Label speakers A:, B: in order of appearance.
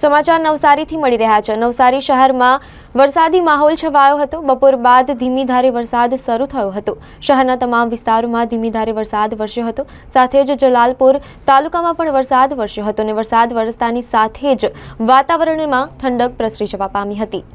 A: સમાચાર નવસારીથી મળી રહ્યા છે નવસારી શહેરમાં વરસાદી માહોલ છવાયો હતો બપોર બાદ ધીમી ધારે વરસાદ શરૂ થયો હતો શહેરના તમામ વિસ્તારોમાં ધીમી ધારે વરસાદ વરસ્યો હતો સાથે જ જલાલપુર તાલુકામાં પણ વરસાદ વરસ્યો હતો અને વરસાદ વરસતાની સાથે જ વાતાવરણમાં ઠંડક પ્રસરી જવા પામી હતી